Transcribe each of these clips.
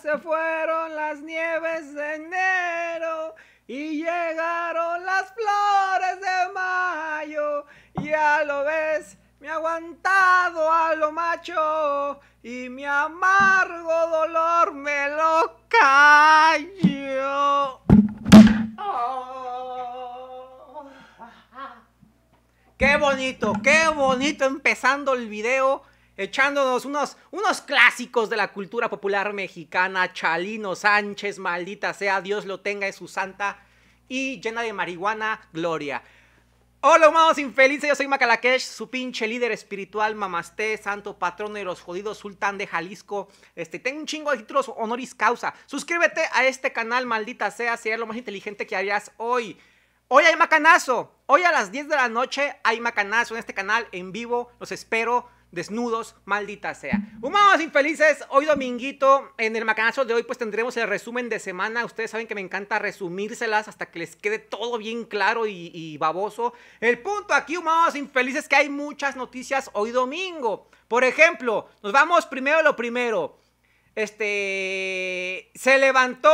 se fueron las nieves de enero y llegaron las flores de mayo. Ya lo ves, me ha aguantado a lo macho y mi amargo dolor me lo cayó ah. Qué bonito, qué bonito empezando el video echándonos unos, unos clásicos de la cultura popular mexicana, Chalino Sánchez, maldita sea, Dios lo tenga es su santa y llena de marihuana, gloria. Hola humanos infelices, yo soy Macalakesh, su pinche líder espiritual, mamasté, santo patrono de los jodidos, sultán de Jalisco. Este, tengo un chingo de títulos honoris causa. Suscríbete a este canal, maldita sea, sería lo más inteligente que harías hoy. Hoy hay macanazo, hoy a las 10 de la noche hay macanazo en este canal en vivo, los espero desnudos, maldita sea. Humanos infelices, hoy dominguito, en el macanazo de hoy pues tendremos el resumen de semana. Ustedes saben que me encanta resumírselas hasta que les quede todo bien claro y, baboso. El punto aquí, humanos infelices, que hay muchas noticias hoy domingo. Por ejemplo, nos vamos primero a lo primero. Este, se levantó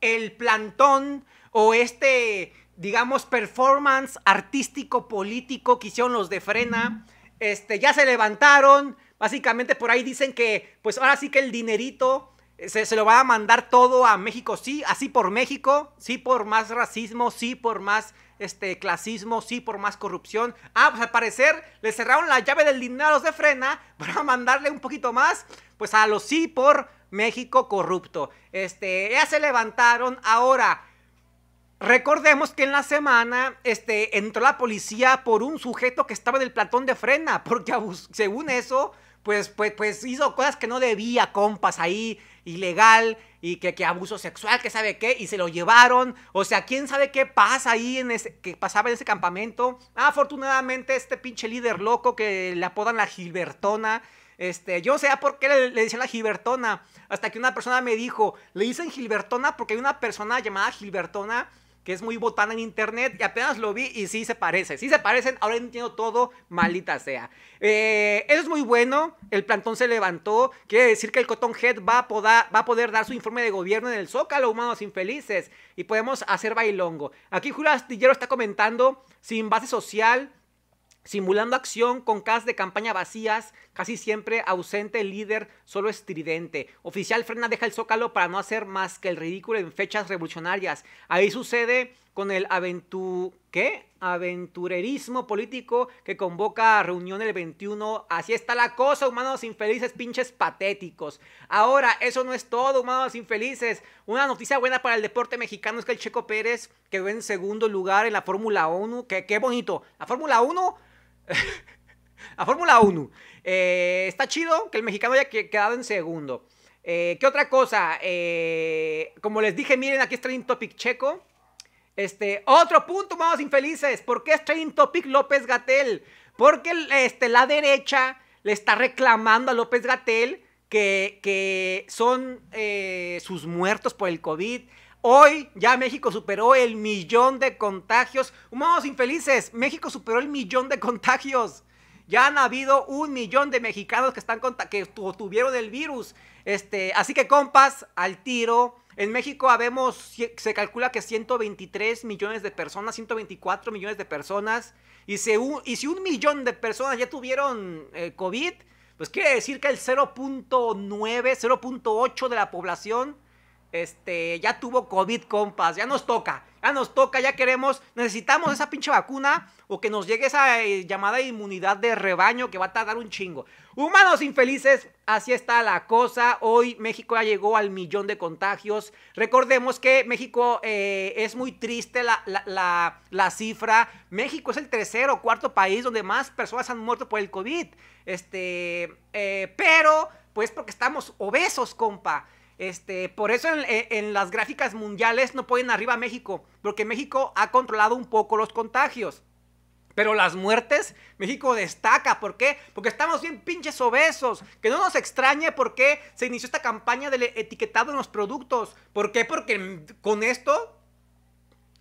el plantón o este, digamos, performance artístico-político que hicieron los de Frena. Este, ya se levantaron. Básicamente por ahí dicen que, pues ahora sí que el dinerito eh, se, lo va a mandar todo a México, sí, así por México, sí por más racismo, sí por más este clasismo, sí por más corrupción. Ah, pues al parecer le cerraron la llave del dinero a los de frena para mandarle un poquito más, pues a los sí por México corrupto. Este, ya se levantaron ahora. Recordemos que en la semana este, entró la policía por un sujeto que estaba en el platón de frena, porque según eso, pues, pues, pues, hizo cosas que no debía, compas, ahí, ilegal, y que, abuso sexual, que sabe qué, y se lo llevaron. O sea, quién sabe qué pasa ahí, en ese, que pasaba en ese campamento. afortunadamente, este pinche líder loco que le apodan la Gilbertona. Este, yo no sé por qué le, dicen la Gilbertona. Hasta que una persona me dijo, le dicen Gilbertona porque hay una persona llamada Gilbertona que es muy botana en internet y apenas lo vi y sí se parece, sí se parecen, ahora entiendo todo, malita sea. Eh, eso es muy bueno, el plantón se levantó, quiere decir que el Cotton Head va a, va a poder dar su informe de gobierno en el Zócalo, humanos infelices, y podemos hacer bailongo. Aquí Julio Astillero está comentando, sin base social, simulando acción con cas de campaña vacías, casi siempre ausente el líder, solo estridente. Oficial Frena deja el zócalo para no hacer más que el ridículo en fechas revolucionarias. Ahí sucede con el aventu... ¿qué? aventurerismo político que convoca a reunión el 21. Así está la cosa, humanos infelices, pinches patéticos. Ahora, eso no es todo, humanos infelices. Una noticia buena para el deporte mexicano es que el Checo Pérez quedó en segundo lugar en la Fórmula 1. qué bonito. La Fórmula 1 a Fórmula 1. Eh, está chido que el mexicano haya quedado en segundo. Eh, ¿Qué otra cosa? Eh, como les dije, miren, aquí es Trading Topic Checo. Este, otro punto, vamos infelices. ¿Por qué es Trading Topic López Gatel? Porque este, la derecha le está reclamando a López Gatel que, son sus muertos por el COVID, Hoy ya México superó el millón de contagios. Humanos infelices, México superó el millón de contagios. Ya han habido un millón de mexicanos que, están que tuvieron el virus. Este, así que compas, al tiro. En México habemos, se calcula que 123 millones de personas, 124 millones de personas. Y, y si un millón de personas ya tuvieron eh, COVID, pues quiere decir que el 0.9, 0.8 de la población este, ya tuvo COVID, compas, ya nos toca, ya nos toca, ya queremos, necesitamos esa pinche vacuna o que nos llegue esa eh, llamada inmunidad de rebaño que va a tardar un chingo. Humanos infelices, así está la cosa. Hoy México ya llegó al millón de contagios. Recordemos que México eh, es muy triste la, cifra. México es el tercero o cuarto país donde más personas han muerto por el COVID. Este, eh, pero, pues porque estamos obesos, compa. Este, por eso eh, en, las gráficas mundiales no pueden arriba a México, porque México ha controlado un poco los contagios. Pero las muertes, México destaca. ¿Por qué? Porque estamos bien pinches obesos. Que no nos extrañe por qué se inició esta campaña del etiquetado en los productos. ¿Por qué? Porque con esto,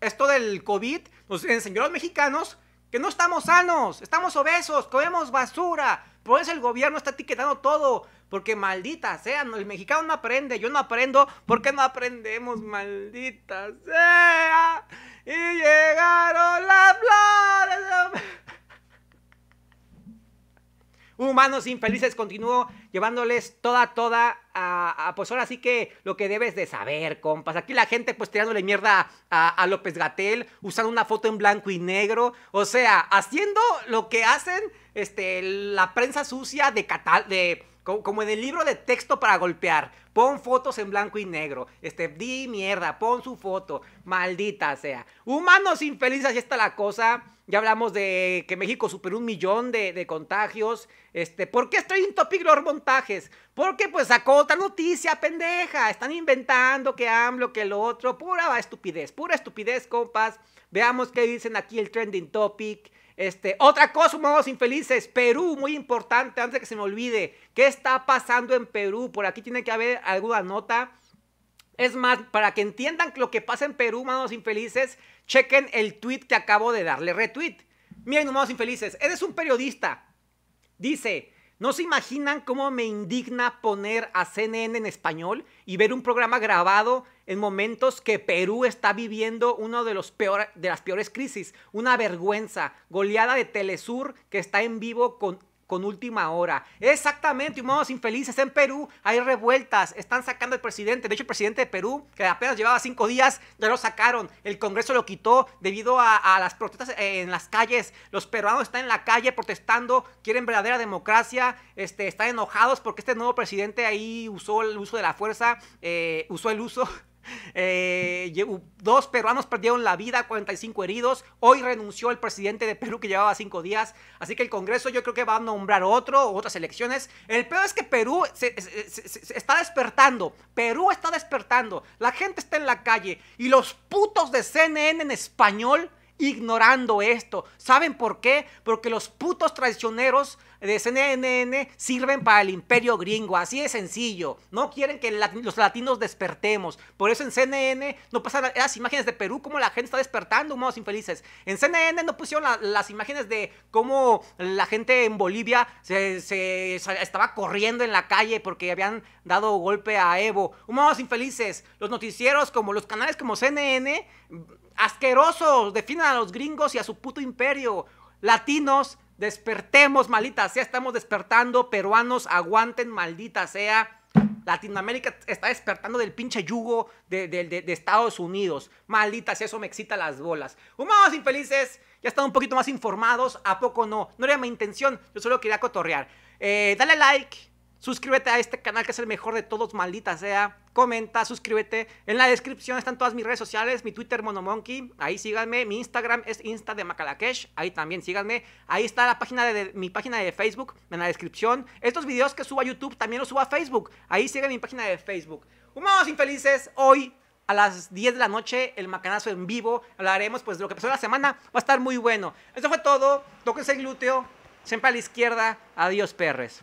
esto del COVID, nos enseñó a los mexicanos que no estamos sanos, estamos obesos, comemos basura. Por eso el gobierno está etiquetando todo. Porque maldita sea, el mexicano no aprende, yo no aprendo. ¿Por qué no aprendemos, maldita sea? Y llegaron las flores humanos infelices, continúo llevándoles toda, toda a, pues ahora sí que lo que debes de saber, compas. Aquí la gente pues tirándole mierda a, López Gatel, usando una foto en blanco y negro, o sea, haciendo lo que hacen este, la prensa sucia de Catal, de, como, como en el libro de texto para golpear. Pon fotos en blanco y negro. Este, di mierda, pon su foto. Maldita sea. Humanos infelices, así está la cosa. Ya hablamos de que México superó un millón de, contagios. Este, ¿Por qué estoy en Topic los Montajes? Porque pues sacó otra noticia, pendeja. Están inventando que AMLO, que lo otro. Pura estupidez, pura estupidez, compas. Veamos qué dicen aquí el trending topic. Este, otra cosa, humanos infelices, Perú, muy importante, antes de que se me olvide, ¿qué está pasando en Perú? Por aquí tiene que haber alguna nota. Es más, para que entiendan lo que pasa en Perú, manos infelices, chequen el tweet que acabo de darle retweet. Miren, manos infelices, eres un periodista. Dice, ¿no se imaginan cómo me indigna poner a CNN en español y ver un programa grabado en momentos que Perú está viviendo una de, de las peores crisis? Una vergüenza, goleada de Telesur que está en vivo con con última hora. Exactamente, humanos infelices en Perú, hay revueltas, están sacando al presidente. De hecho, el presidente de Perú, que apenas llevaba cinco días, ya lo sacaron. El Congreso lo quitó debido a, las protestas en las calles. Los peruanos están en la calle protestando, quieren verdadera democracia, este, están enojados porque este nuevo presidente ahí usó el uso de la fuerza, eh, usó el uso eh, dos peruanos perdieron la vida, 45 heridos. Hoy renunció el presidente de Perú que llevaba cinco días. Así que el Congreso yo creo que va a nombrar otro, otras elecciones. El peor es que Perú se está despertando. Perú está despertando. La gente está en la calle. Y los putos de CNN en español ignorando esto. ¿Saben por qué? Porque los putos traicioneros de CNN sirven para el imperio gringo. Así de sencillo. No quieren que los latinos despertemos. Por eso en CNN no pasan las imágenes de Perú, como la gente está despertando, humanos infelices. En CNN no pusieron las imágenes de cómo la gente en Bolivia se, estaba corriendo en la calle porque habían dado golpe a Evo. Humanos infelices. Los noticieros, como los canales como CNN Asquerosos, definan a los gringos y a su puto imperio. Latinos, despertemos, maldita sea, estamos despertando. Peruanos, aguanten, maldita sea. Latinoamérica está despertando del pinche yugo de, Estados Unidos. Maldita sea, eso me excita las bolas. Humanos infelices, ya están un poquito más informados. ¿A poco no? No era mi intención, yo solo quería cotorrear. Eh, dale like Suscríbete a este canal que es el mejor de todos, maldita sea. Comenta, suscríbete. En la descripción están todas mis redes sociales, mi Twitter Monomonkey, ahí síganme. Mi Instagram es Insta de Macalakesh, ahí también síganme. Ahí está la página de, mi página de Facebook en la descripción. Estos videos que subo a YouTube también los subo a Facebook. Ahí sigue mi página de Facebook. Humanos infelices, hoy a las 10 de la noche, el macanazo en vivo. Hablaremos pues de lo que pasó la semana. Va a estar muy bueno. Eso fue todo. Tóquense el glúteo. Siempre a la izquierda. Adiós, perres.